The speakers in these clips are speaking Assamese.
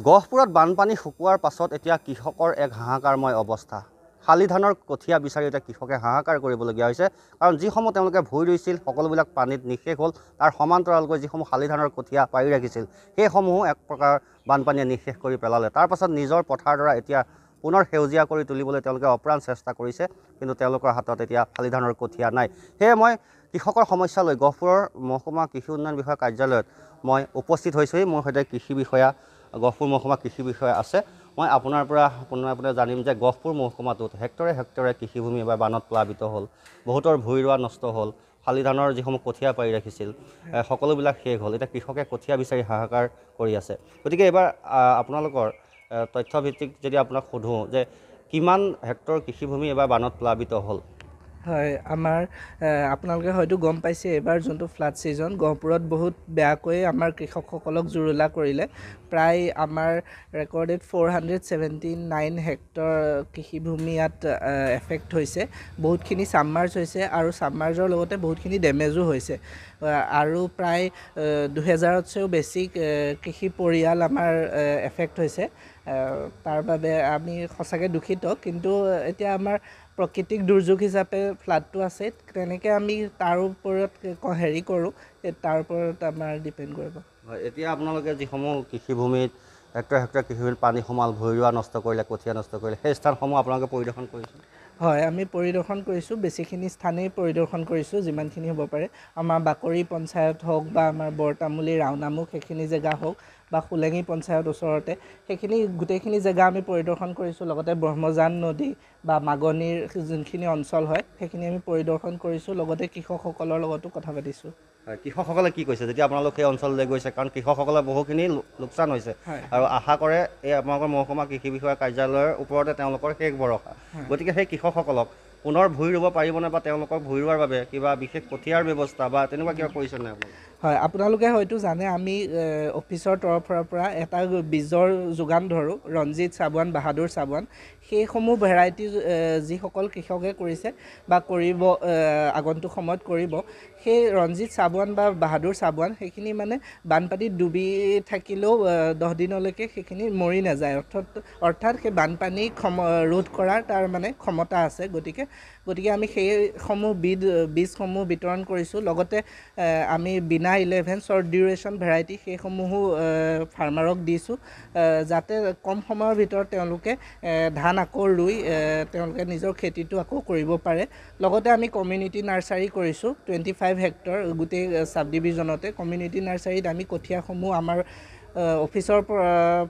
গহপুৰত বানপানী শুকোৱাৰ পাছত এতিয়া কৃষকৰ এক হাহাকাৰময় অৱস্থা শালি ধানৰ কঠীয়া বিচাৰি এতিয়া কৃষকে হাহাকাৰ কৰিবলগীয়া হৈছে কাৰণ যিসমূহ তেওঁলোকে ভূঁই ৰুইছিল সকলোবিলাক পানীত নিশেষ হ'ল তাৰ সমান্তৰালকৈ যিসমূহ শালি ধানৰ কঠীয়া পাৰি ৰাখিছিল সেইসমূহো এক প্ৰকাৰ বানপানীয়ে নিঃশেষ কৰি পেলালে তাৰপাছত নিজৰ পথাৰ দ্বাৰা এতিয়া পুনৰ সেউজীয়া কৰি তুলিবলৈ তেওঁলোকে অপ্ৰাণ চেষ্টা কৰিছে কিন্তু তেওঁলোকৰ হাতত এতিয়া শালি ধানৰ কঠীয়া নাই সেয়ে মই কৃষকৰ সমস্যালৈ গহপুৰৰ মহকুমা কৃষি উন্নয়ন বিষয়া কাৰ্যালয়ত মই উপস্থিত হৈছোঁহি মোৰ সৈতে কৃষি বিষয়া গহপুৰ মহকুমা কৃষি বিষয়া আছে মই আপোনাৰ পৰা পুনৰ জানিম যে গহপুৰ মহকুমাটোত হেক্টৰে হেক্টৰে কৃষিভূমি এবাৰ বানত প্লাবিত হ'ল বহুতৰ ভূঁই ৰোৱা নষ্ট হ'ল শালি ধানৰ যিসমূহ কঠীয়া পাৰি ৰাখিছিল সকলোবিলাক শেষ হ'ল এতিয়া কৃষকে কঠীয়া বিচাৰি হাহাকাৰ কৰি আছে গতিকে এইবাৰ আপোনালোকৰ তথ্যভিত্তিক যদি আপোনাক সোধোঁ যে কিমান হেক্টৰ কৃষিভূমি এবাৰ বানত প্লাবিত হ'ল হয় আমাৰ আপোনালোকে হয়তো গম পাইছে এইবাৰ যোনটো ফ্লাড ছিজন গহপুৰত বহুত বেয়াকৈ আমাৰ কৃষকসকলক জুৰুলা কৰিলে প্ৰায় আমাৰ recorded four hundred seventy nine hectare কৃষিভূমি ইয়াত এফেক্ট হৈছে বহুতখিনি চামমাৰ্জ হৈছে আৰু চামমাৰ্জৰ লগতে বহুতখিনি ডেমেজো হৈছে আৰু প্ৰায় দুহেজাৰতছেও বেছি কৃষি পৰিয়াল আমাৰ এফেক্ট হৈছে তাৰ বাবে আমি সঁচাকৈ দুখিত কিন্তু এতিয়া আমাৰ প্ৰাকৃতিক দুৰ্যোগ হিচাপে ফ্লাডটো আছে তেনেকৈ আমি তাৰ ওপৰত হেৰি কৰোঁ তাৰ ওপৰত আমাৰ ডিপেণ্ড কৰিব এতিয়া আপোনালোকে যিসমূহ কৃষিভূমিত হেক্টৰ হেক্টৰ কৃষিভূমিত পানী সোমাল ভৈৰুৱা নষ্ট কৰিলে কঠীয়া নষ্ট কৰিলে সেই স্থানসমূহ আপোনালোকে পৰিদৰ্শন কৰিছে হয় আমি পৰিদৰ্শন কৰিছোঁ বেছিখিনি স্থানেই পৰিদৰ্শন কৰিছোঁ যিমানখিনি হ'ব পাৰে আমাৰ বাকৰি পঞ্চায়ত হওক বা আমাৰ বৰতামুলি ৰাওনামুখ সেইখিনি জেগা হওক বা সোলেঙি পঞ্চায়ত ওচৰতে সেইখিনি গোটেইখিনি জেগা আমি পৰিদৰ্শন কৰিছোঁ লগতে ব্ৰহ্মজান নদী বা মাগনিৰ যোনখিনি অঞ্চল হয় সেইখিনি আমি পৰিদৰ্শন কৰিছোঁ লগতে কৃষকসকলৰ লগতো কথা পাতিছোঁ কৃষকসকলে কি কৈছে যেতিয়া আপোনালোক সেই অঞ্চললৈ গৈছে কাৰণ কৃষকসকলে বহুখিনি লোকচান হৈছে আৰু আশা কৰে এই আপোনালোকৰ মহকুমা কৃষি বিষয়া কাৰ্যালয়ৰ ওপৰতে তেওঁলোকৰ শেষ ভৰসা গতিকে সেই কৃষকসকলক পুনৰ ভূঁই ৰুব পাৰিবনে বা তেওঁলোকক ভূঁই ৰোৱাৰ বাবে কিবা বিশেষ কঠীয়াৰ ব্যৱস্থা বা তেনেকুৱা কিবা কৰিছেনে আপোনালোকে হয় আপোনালোকে হয়তো জানে আমি অফিচৰ তৰফৰ পৰা এটা বীজৰ যোগান ধৰোঁ ৰঞ্জিত চাবোৱান বাহাদুৰ চাবোৱান সেইসমূহ ভেৰাইটি যিসকল কৃষকে কৰিছে বা কৰিব আগন্তুক সময়ত কৰিব সেই ৰঞ্জিত চাবোৱান বা বাহাদুৰ চাবোৱান সেইখিনি মানে বানপানীত ডুবি থাকিলেও দহ দিনলৈকে সেইখিনি মৰি নাযায় অৰ্থাৎ অৰ্থাৎ সেই বানপানী ক্ষম ৰোধ কৰাৰ তাৰ মানে ক্ষমতা আছে গতিকে গতিকে আমি সেইসমূহ বিধ বীজসমূহ বিতৰণ কৰিছোঁ লগতে আমি বিনা টেঙা ইলেভেন্সৰ ডিউৰেশ্যন ভেৰাইটি সেইসমূহো ফাৰ্মাৰক দিছোঁ যাতে কম সময়ৰ ভিতৰত তেওঁলোকে ধান আকৌ ৰুই তেওঁলোকে নিজৰ খেতিটো আকৌ কৰিব পাৰে লগতে আমি কমিউনিটি নাৰ্চাৰী কৰিছোঁ টুৱেণ্টি ফাইভ হেক্টৰ গোটেই ছাব ডিভিজনতে কমিউনিটি নাৰ্চাৰীত আমি কঠীয়াসমূহ আমাৰ অফিচৰ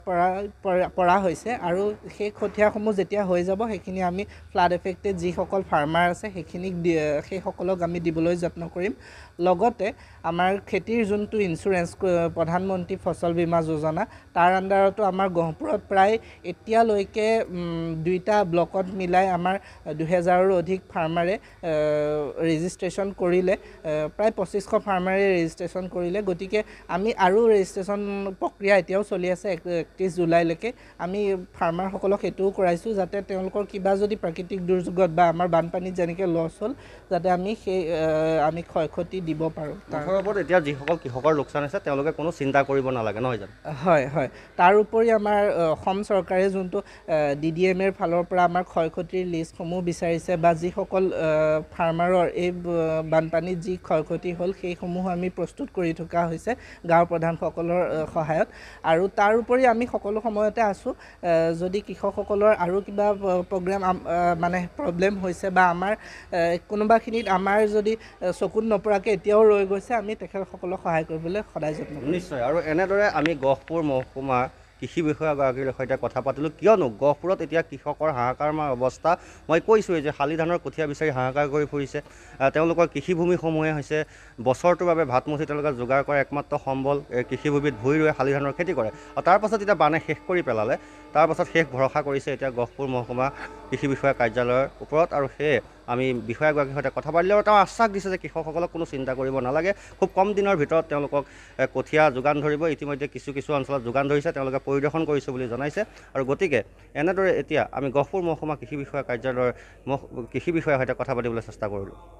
পৰা পৰা হৈছে আৰু সেই কঠীয়াসমূহ যেতিয়া হৈ যাব সেইখিনি আমি ফ্লাড এফেক্টেড যিসকল ফাৰ্মাৰ আছে সেইখিনিক সেইসকলক আমি দিবলৈ যত্ন কৰিম লগতে আমাৰ খেতিৰ যোনটো ইঞ্চুৰেঞ্চ প্ৰধানমন্ত্ৰী ফচল বীমা যোজনা তাৰ আণ্ডাৰতো আমাৰ গহপুৰত প্ৰায় এতিয়ালৈকে দুইটা ব্লকত মিলাই আমাৰ দুহেজাৰৰো অধিক ফাৰ্মাৰে ৰেজিষ্ট্ৰেশ্যন কৰিলে প্ৰায় পঁচিছশ ফাৰ্মাৰে ৰেজিষ্ট্ৰেশ্যন কৰিলে গতিকে আমি আৰু ৰেজিষ্ট্ৰেশ্যন প্ৰক্ৰিয়া এতিয়াও চলি আছে একত্ৰিছ জুলাইলৈকে আমি ফাৰ্মাৰসকলক সেইটোও কৰাইছোঁ যাতে তেওঁলোকৰ কিবা যদি প্ৰাকৃতিক দুৰ্যোগত বা আমাৰ বানপানীত যেনেকৈ লছ হ'ল যাতে আমি সেই আমি ক্ষয় ক্ষতি দিব পাৰোঁ ওপৰত এতিয়া যিসকল কৃষকৰ লোকচান আছে তেওঁলোকে কোনো চিন্তা কৰিব নালাগে নহয় জানো হয় হয় তাৰ উপৰি আমাৰ অসম চৰকাৰে যোনটো ডি ডি এম এৰ ফালৰ পৰা আমাৰ ক্ষয় ক্ষতিৰ লিষ্টসমূহ বিচাৰিছে বা যিসকল ফাৰ্মাৰৰ এই বানপানীত যি ক্ষয় ক্ষতি হ'ল সেইসমূহ আমি প্ৰস্তুত কৰি থকা হৈছে গাঁও প্ৰধানসকলৰ সহায়ত সময়ত আৰু তাৰ উপৰি আমি সকলো সময়তে আছোঁ যদি কৃষকসকলৰ আৰু কিবা প্ৰগ্ৰেম মানে প্ৰব্লেম হৈছে বা আমাৰ কোনোবাখিনিত আমাৰ যদি চকুত নপৰাকৈ এতিয়াও ৰৈ গৈছে আমি তেখেতসকলক সহায় কৰিবলৈ সদায় যত্ন নিশ্চয় আৰু এনেদৰে আমি গহপুৰ মহকুমা কৃষি বিষয়াগৰাকীৰ সৈতে কথা পাতিলোঁ কিয়নো গহপুৰত এতিয়া কৃষকৰ হাহাকাৰ মাৰ অৱস্থা মই কৈছোঁৱেই যে শালি ধানৰ কঠীয়া বিচাৰি হাহাকাৰ কৰি ফুৰিছে তেওঁলোকৰ কৃষিভূমিসমূহে হৈছে বছৰটোৰ বাবে ভাতমুঠি তেওঁলোকে যোগাৰ কৰা একমাত্ৰ সম্বল এই কৃষিভূমিত ভূঁই ৰৈ শালি ধানৰ খেতি কৰে আৰু তাৰপাছত এতিয়া বানে শেষ কৰি পেলালে তাৰপাছত শেষ ভৰসা কৰিছে এতিয়া গহপুৰ মহকুমা কৃষি বিষয়া কাৰ্যালয়ৰ ওপৰত আৰু সেয়ে আমি বিষয়াগৰাকীৰ সৈতে কথা পাতিলোঁ আৰু তেওঁ আশ্বাস দিছে যে কৃষকসকলক কোনো চিন্তা কৰিব নালাগে খুব কম দিনৰ ভিতৰত তেওঁলোকক কঠীয়া যোগান ধৰিব ইতিমধ্যে কিছু কিছু অঞ্চলত যোগান ধৰিছে তেওঁলোকে পৰিদৰ্শন কৰিছে বুলি জনাইছে আৰু গতিকে এনেদৰে এতিয়া আমি গহপুৰ মহকুমা কৃষি বিষয়া কাৰ্যালয়ৰ কৃষি বিষয়াৰ সৈতে কথা পাতিবলৈ চেষ্টা কৰিলোঁ